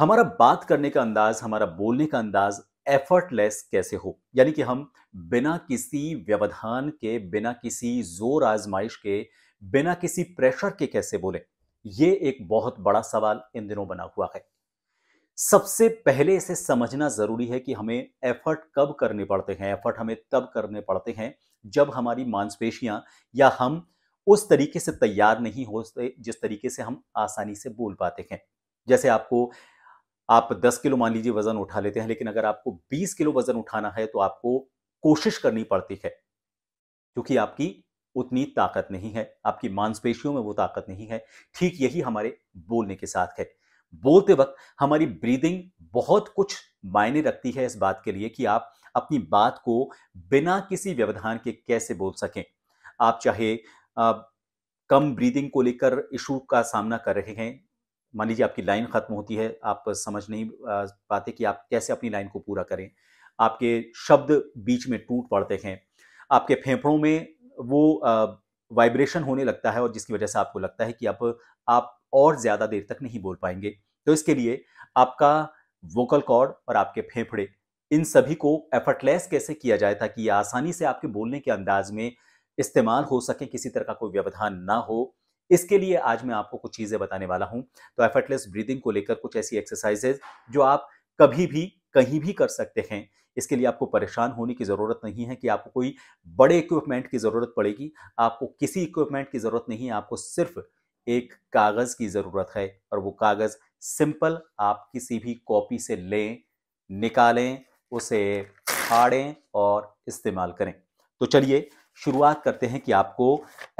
हमारा बात करने का अंदाज हमारा बोलने का अंदाज एफर्टलेस कैसे हो यानी कि हम बिना किसी व्यवधान के बिना किसी जोर आजमाइश के बिना किसी प्रेशर के कैसे बोले ये एक बहुत बड़ा सवाल इन दिनों बना हुआ है सबसे पहले इसे समझना ज़रूरी है कि हमें एफर्ट कब करने पड़ते हैं एफर्ट हमें तब करने पड़ते हैं जब हमारी मांसपेशियां या हम उस तरीके से तैयार नहीं होते जिस तरीके से हम आसानी से बोल पाते हैं जैसे आपको आप 10 किलो मान लीजिए वजन उठा लेते हैं लेकिन अगर आपको 20 किलो वजन उठाना है तो आपको कोशिश करनी पड़ती है क्योंकि आपकी उतनी ताकत नहीं है आपकी मांसपेशियों में वो ताकत नहीं है ठीक यही हमारे बोलने के साथ है बोलते वक्त हमारी ब्रीदिंग बहुत कुछ मायने रखती है इस बात के लिए कि आप अपनी बात को बिना किसी व्यवधान के कैसे बोल सकें आप चाहे आ, कम ब्रीदिंग को लेकर इशू का सामना कर रहे हैं मान लीजिए आपकी लाइन ख़त्म होती है आप समझ नहीं पाते कि आप कैसे अपनी लाइन को पूरा करें आपके शब्द बीच में टूट पड़ते हैं आपके फेफड़ों में वो वाइब्रेशन होने लगता है और जिसकी वजह से आपको लगता है कि आप, आप और ज़्यादा देर तक नहीं बोल पाएंगे तो इसके लिए आपका वोकल कॉर्ड और आपके फेफड़े इन सभी को एफर्टलेस कैसे किया जाए ताकि आसानी से आपके बोलने के अंदाज में इस्तेमाल हो सके किसी तरह का कोई व्यवधान ना हो इसके लिए आज मैं आपको कुछ चीज़ें बताने वाला हूं तो एफर्टलेस ब्रीदिंग को लेकर कुछ ऐसी एक्सरसाइजेज जो आप कभी भी कहीं भी कर सकते हैं इसके लिए आपको परेशान होने की ज़रूरत नहीं है कि आपको कोई बड़े इक्विपमेंट की ज़रूरत पड़ेगी आपको किसी इक्विपमेंट की ज़रूरत नहीं है आपको सिर्फ एक कागज़ की ज़रूरत है और वो कागज़ सिंपल आप किसी भी कॉपी से लें निकालें उसे फाड़ें और इस्तेमाल करें तो चलिए शुरुआत करते हैं कि आपको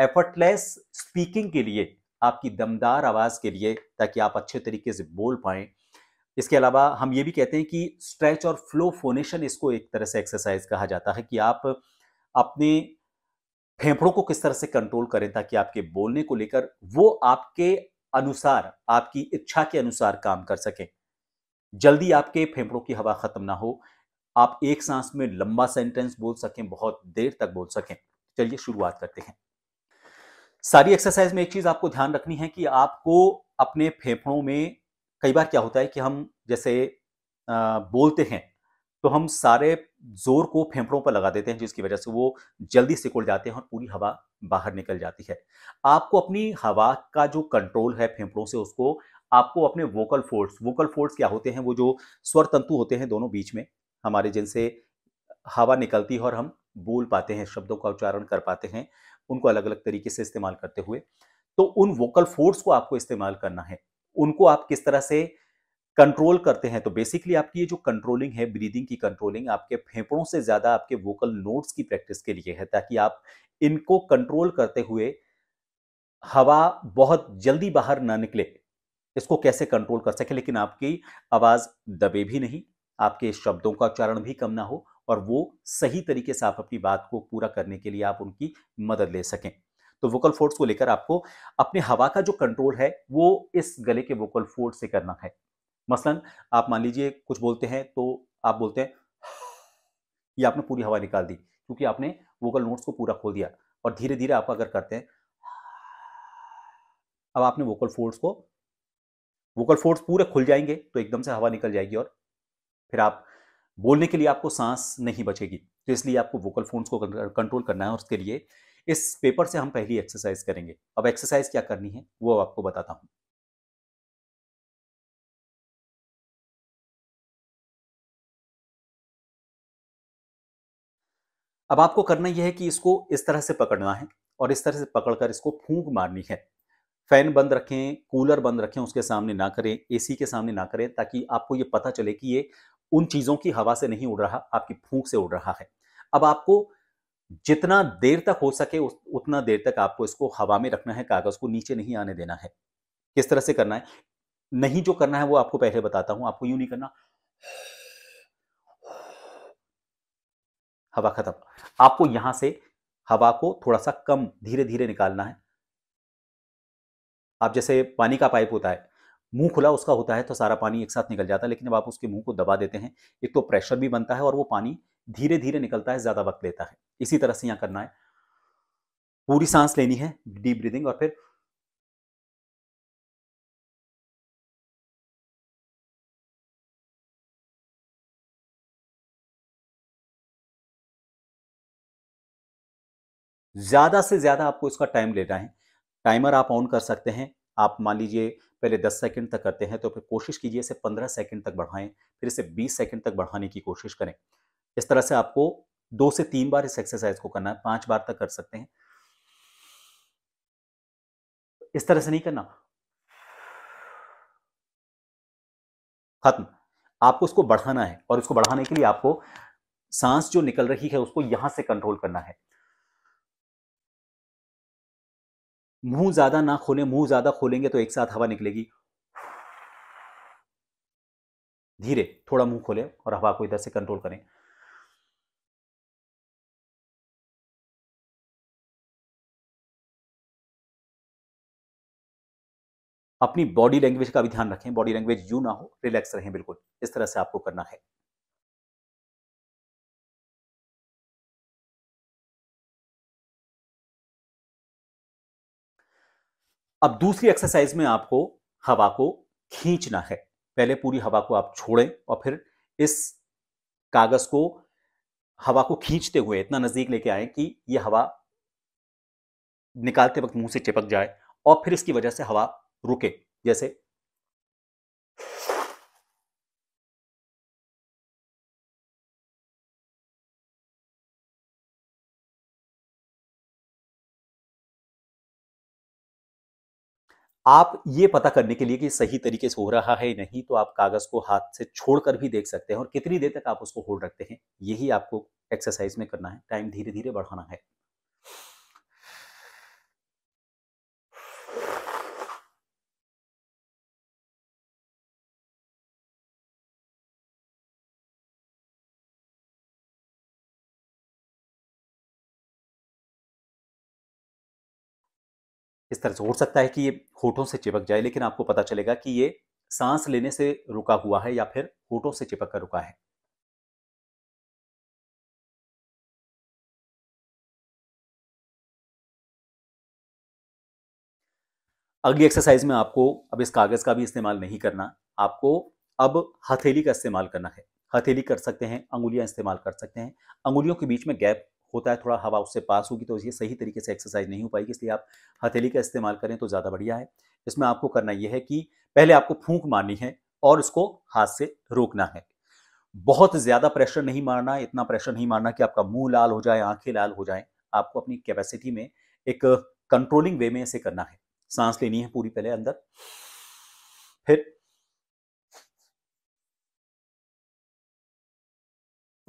एफर्टलेस स्पीकिंग के लिए आपकी दमदार आवाज़ के लिए ताकि आप अच्छे तरीके से बोल पाएँ इसके अलावा हम ये भी कहते हैं कि स्ट्रेच और फ्लो फोनेशन इसको एक तरह से एक्सरसाइज कहा जाता है कि आप अपने फेफड़ों को किस तरह से कंट्रोल करें ताकि आपके बोलने को लेकर वो आपके अनुसार आपकी इच्छा के अनुसार काम कर सकें जल्दी आपके फेफड़ों की हवा ख़त्म ना हो आप एक सांस में लंबा सेंटेंस बोल सकें बहुत देर तक बोल सकें चलिए शुरुआत करते हैं सारी एक्सरसाइज में एक चीज आपको ध्यान रखनी है कि आपको अपने फेफड़ों में कई बार क्या होता है कि हम जैसे बोलते हैं तो हम सारे जोर को फेफड़ों पर लगा देते हैं जिसकी वजह से वो जल्दी सिकुड़ जाते हैं और पूरी हवा बाहर निकल जाती है आपको अपनी हवा का जो कंट्रोल है फेफड़ों से उसको आपको अपने वोकल फोर्स वोकल फोर्स क्या होते हैं वो जो स्वर तंतु होते हैं दोनों बीच में हमारे जिनसे हवा निकलती है और हम बोल पाते हैं शब्दों का उच्चारण कर पाते हैं उनको अलग अलग तरीके से इस्तेमाल करते हुए तो उन वोकल फोर्स को आपको इस्तेमाल करना है उनको आप किस तरह से कंट्रोल करते हैं तो बेसिकली आपकी ये जो कंट्रोलिंग है ब्रीदिंग की कंट्रोलिंग आपके फेफड़ों से ज़्यादा आपके वोकल नोट्स की प्रैक्टिस के लिए है ताकि आप इनको कंट्रोल करते हुए हवा बहुत जल्दी बाहर ना निकले इसको कैसे कंट्रोल कर सके लेकिन आपकी आवाज़ दबे भी नहीं आपके शब्दों का उच्चारण भी कम ना हो और वो सही तरीके से आप अपनी बात को पूरा करने के लिए आप उनकी मदद ले सकें तो वोकल फोर्ड्स को लेकर आपको अपने हवा का जो कंट्रोल है वो इस गले के वोकल फोर्ड से करना है मसलन आप मान लीजिए कुछ बोलते हैं तो आप बोलते हैं ये आपने पूरी हवा निकाल दी क्योंकि आपने वोकल नोट्स को पूरा खोल दिया और धीरे धीरे आप अगर करते हैं अब आपने वोकल फोर्ड्स को वोकल फोर्ड्स पूरे खुल जाएंगे तो एकदम से हवा निकल जाएगी और फिर आप बोलने के लिए आपको सांस नहीं बचेगी तो इसलिए आपको वोकल फोन्स को कंट्रोल करना है और उसके लिए इस पेपर से हम पहली एक्सरसाइज करेंगे अब एक्सरसाइज क्या करनी है वो आपको बताता हूँ अब आपको करना यह है कि इसको इस तरह से पकड़ना है और इस तरह से पकड़कर इसको फूंक मारनी है फैन बंद रखें कूलर बंद रखें उसके सामने ना करें एसी के सामने ना करें ताकि आपको ये पता चले कि ये उन चीज़ों की हवा से नहीं उड़ रहा आपकी फूंक से उड़ रहा है अब आपको जितना देर तक हो सके उतना देर तक आपको इसको हवा में रखना है कागज़ को नीचे नहीं आने देना है किस तरह से करना है नहीं जो करना है वो आपको पहले बताता हूं आपको यूं नहीं करना हवा खत्म आपको यहां से हवा को थोड़ा सा कम धीरे धीरे निकालना है आप जैसे पानी का पाइप होता है मुंह खुला उसका होता है तो सारा पानी एक साथ निकल जाता है लेकिन जब आप उसके मुंह को दबा देते हैं एक तो प्रेशर भी बनता है और वो पानी धीरे धीरे निकलता है ज़्यादा वक्त लेता है इसी तरह से यहां करना है पूरी सांस लेनी है डीप ब्रीदिंग और फिर ज़्यादा से ज़्यादा आपको इसका टाइम लेना है टाइमर आप ऑन कर सकते हैं आप मान लीजिए पहले 10 सेकंड तक करते हैं तो फिर कोशिश कीजिए इसे 15 सेकंड तक बढ़ाएं फिर इसे 20 सेकंड तक बढ़ाने की कोशिश करें इस तरह से आपको दो से तीन बार इस एक्सरसाइज को करना है पांच बार तक कर सकते हैं इस तरह से नहीं करना खत्म आपको उसको बढ़ाना है और उसको बढ़ाने के लिए आपको सांस जो निकल रही है उसको यहां से कंट्रोल करना है मुंह ज़्यादा ना खोले मुंह ज़्यादा खोलेंगे तो एक साथ हवा निकलेगी धीरे थोड़ा मुंह खोले और हवा को इधर से कंट्रोल करें अपनी बॉडी लैंग्वेज का भी ध्यान रखें बॉडी लैंग्वेज यू ना हो रिलैक्स रहें बिल्कुल इस तरह से आपको करना है अब दूसरी एक्सरसाइज में आपको हवा को खींचना है पहले पूरी हवा को आप छोड़ें और फिर इस कागज को हवा को खींचते हुए इतना नजदीक लेके आए कि यह हवा निकालते वक्त मुंह से चिपक जाए और फिर इसकी वजह से हवा रुके जैसे आप ये पता करने के लिए कि सही तरीके से हो रहा है नहीं तो आप कागज को हाथ से छोड़कर भी देख सकते हैं और कितनी देर तक आप उसको होल्ड रखते हैं यही आपको एक्सरसाइज में करना है टाइम धीरे धीरे बढ़ाना है इस तरह से हो सकता है कि ये होठों से चिपक जाए लेकिन आपको पता चलेगा कि ये सांस लेने से रुका हुआ है या फिर होठों से चिपक कर रुका है अगली एक्सरसाइज में आपको अब इस कागज का भी इस्तेमाल नहीं करना आपको अब हथेली का इस्तेमाल करना है हथेली कर सकते हैं अंगुलियां इस्तेमाल कर सकते हैं अंगुलियों के बीच में गैप होता है थोड़ा हवा उससे पास होगी तो ये सही तरीके से एक्सरसाइज नहीं हो पाएगी इसलिए आप हथेली का इस्तेमाल करें तो ज़्यादा बढ़िया है इसमें आपको करना यह है कि पहले आपको फूंक मारनी है और इसको हाथ से रोकना है बहुत ज़्यादा प्रेशर नहीं मारना इतना प्रेशर नहीं मारना कि आपका मुंह लाल हो जाए आंखें लाल हो जाए आपको अपनी कैपेसिटी में एक कंट्रोलिंग वे में इसे करना है सांस लेनी है पूरी पहले अंदर फिर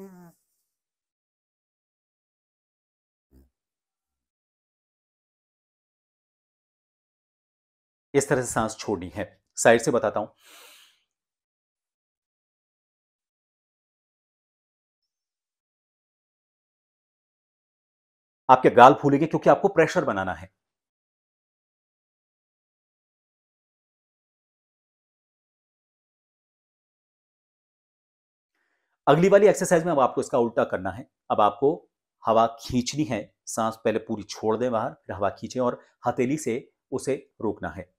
mm. इस तरह से सांस छोड़नी है साइड से बताता हूं आपके गाल फूलेंगे क्योंकि आपको प्रेशर बनाना है अगली वाली एक्सरसाइज में अब आपको इसका उल्टा करना है अब आपको हवा खींचनी है सांस पहले पूरी छोड़ दें बाहर फिर हवा खींचें और हथेली से उसे रोकना है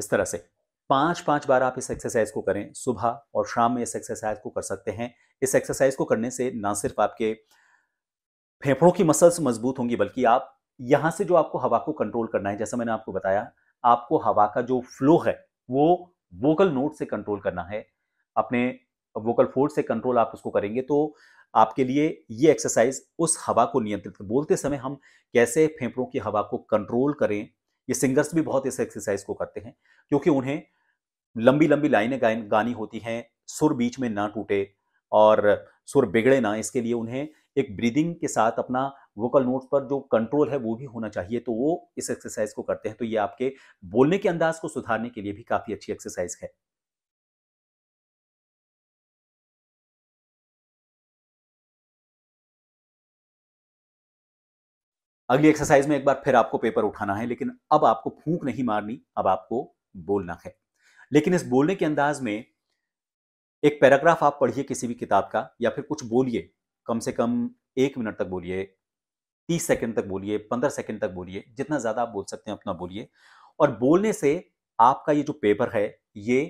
इस तरह से पांच पांच बार आप इस एक्सरसाइज को करें सुबह और शाम में इस एक्सरसाइज को कर सकते हैं इस एक्सरसाइज को करने से ना सिर्फ आपके फेफड़ों की मसल्स मजबूत होंगी बल्कि आप यहाँ से जो आपको हवा को कंट्रोल करना है जैसा मैंने आपको बताया आपको हवा का जो फ्लो है वो वोकल नोट से कंट्रोल करना है अपने वोकल फोर्ड से कंट्रोल आप उसको करेंगे तो आपके लिए ये एक्सरसाइज उस हवा को नियंत्रित बोलते समय हम कैसे फेफड़ों की हवा को कंट्रोल करें ये सिंगर्स भी बहुत इस एक्सरसाइज को करते हैं क्योंकि उन्हें लंबी लंबी लाइनें गानी होती हैं सुर बीच में ना टूटे और सुर बिगड़े ना इसके लिए उन्हें एक ब्रीदिंग के साथ अपना वोकल नोट्स पर जो कंट्रोल है वो भी होना चाहिए तो वो इस एक्सरसाइज को करते हैं तो ये आपके बोलने के अंदाज को सुधारने के लिए भी काफ़ी अच्छी एक्सरसाइज है अगली एक्सरसाइज में एक बार फिर आपको पेपर उठाना है लेकिन अब आपको फूंक नहीं मारनी अब आपको बोलना है लेकिन इस बोलने के अंदाज में एक पैराग्राफ आप पढ़िए किसी भी किताब का या फिर कुछ बोलिए कम से कम एक मिनट तक बोलिए तीस सेकंड तक बोलिए पंद्रह सेकंड तक बोलिए जितना ज़्यादा आप बोल सकते हैं अपना बोलिए और बोलने से आपका ये जो पेपर है ये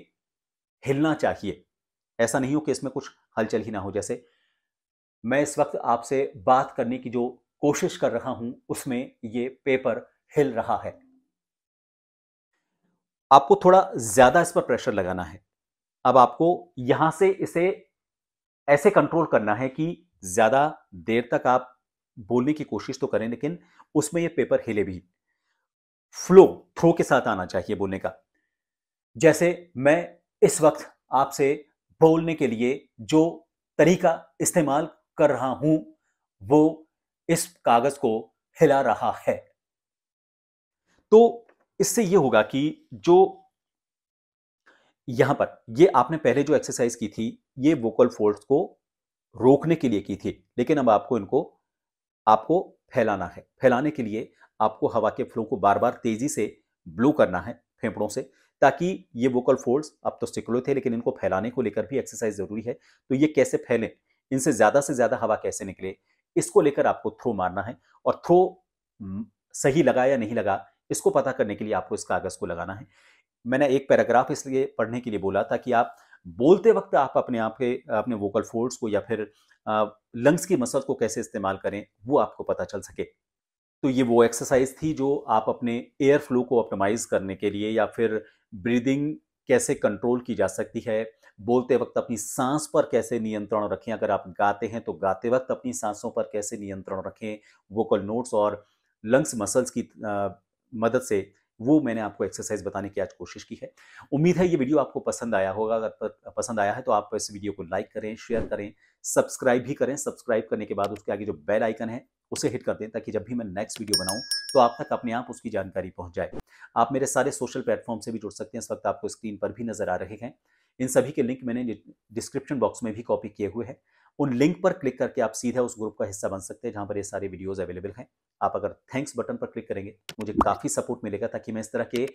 हिलना चाहिए ऐसा नहीं हो कि इसमें कुछ हलचल ही ना हो जैसे मैं इस वक्त आपसे बात करने की जो कोशिश कर रहा हूं उसमें ये पेपर हिल रहा है आपको थोड़ा ज्यादा इस पर प्रेशर लगाना है अब आपको यहां से इसे ऐसे कंट्रोल करना है कि ज्यादा देर तक आप बोलने की कोशिश तो करें लेकिन उसमें ये पेपर हिले भी फ्लो थ्रो के साथ आना चाहिए बोलने का जैसे मैं इस वक्त आपसे बोलने के लिए जो तरीका इस्तेमाल कर रहा हूं वो इस कागज को हिला रहा है तो इससे यह होगा कि जो यहां पर ये आपने पहले जो एक्सरसाइज की थी ये वोकल फोल्ड्स को रोकने के लिए की थी लेकिन अब आपको इनको आपको फैलाना है फैलाने के लिए आपको हवा के फ्लो को बार बार तेजी से ब्लो करना है फेफड़ों से ताकि ये वोकल फोल्ड्स अब तो स्टिकुलो थे लेकिन इनको फैलाने को लेकर भी एक्सरसाइज जरूरी है तो ये कैसे फैलें इनसे ज़्यादा से ज़्यादा हवा कैसे निकले इसको लेकर आपको थ्रो मारना है और थ्रो हम्म, सही लगा या नहीं लगा इसको पता करने के लिए आपको इस कागज को लगाना है मैंने एक पैराग्राफ इसलिए पढ़ने के लिए बोला ताकि आप बोलते वक्त आप अपने आप के अपने वोकल फोर्ड्स को या फिर लंग्स की मसल को कैसे इस्तेमाल करें वो आपको पता चल सके तो ये वो एक्सरसाइज थी जो आप अपने एयर फ्लो को ऑप्टिमाइज करने के लिए या फिर ब्रीदिंग कैसे कंट्रोल की जा सकती है बोलते वक्त अपनी सांस पर कैसे नियंत्रण रखें अगर आप गाते हैं तो गाते वक्त अपनी सांसों पर कैसे नियंत्रण रखें वोकल नोट्स और लंग्स मसल्स की आ, मदद से वो मैंने आपको एक्सरसाइज बताने की आज कोशिश की है उम्मीद है ये वीडियो आपको पसंद आया होगा अगर पसंद आया है तो आप इस वीडियो को लाइक करें शेयर करें सब्सक्राइब भी करें सब्सक्राइब करने के बाद उसके आगे जो बेल आइकन है उसे हिट कर दें ताकि जब भी मैं नेक्स्ट वीडियो बनाऊँ तो आप तक अपने आप उसकी जानकारी पहुंच जाए आप मेरे सारे सोशल प्लेटफॉर्म से भी जुड़ सकते हैं इस वक्त आपको स्क्रीन पर भी नजर आ रहे हैं इन सभी के लिंक मैंने डिस्क्रिप्शन बॉक्स में भी कॉपी किए हुए हैं उन लिंक पर क्लिक करके आप सीधा उस ग्रुप का हिस्सा बन सकते हैं जहां पर ये सारे वीडियोस अवेलेबल हैं आप अगर थैंक्स बटन पर क्लिक करेंगे मुझे काफ़ी सपोर्ट मिलेगा ताकि मैं इस तरह के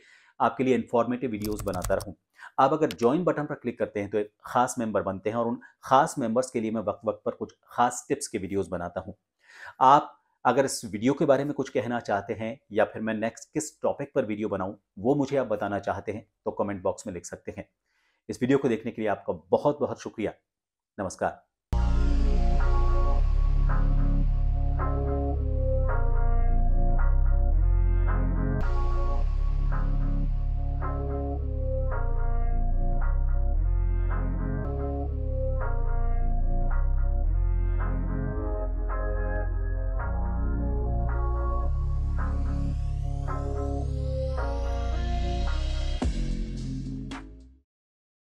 आपके लिए इन्फॉर्मेटिव वीडियोस बनाता रहूं आप अगर ज्वाइन बटन पर क्लिक करते हैं तो एक खास मेंबर बनते हैं और उन खास मेंबर्स के लिए मैं वक्त वक्त पर कुछ खास टिप्स के वीडियोज़ बनाता हूँ आप अगर इस वीडियो के बारे में कुछ कहना चाहते हैं या फिर मैं नेक्स्ट किस टॉपिक पर वीडियो बनाऊं वो मुझे आप बताना चाहते हैं तो कमेंट बॉक्स में लिख सकते हैं इस वीडियो को देखने के लिए आपका बहुत बहुत शुक्रिया नमस्कार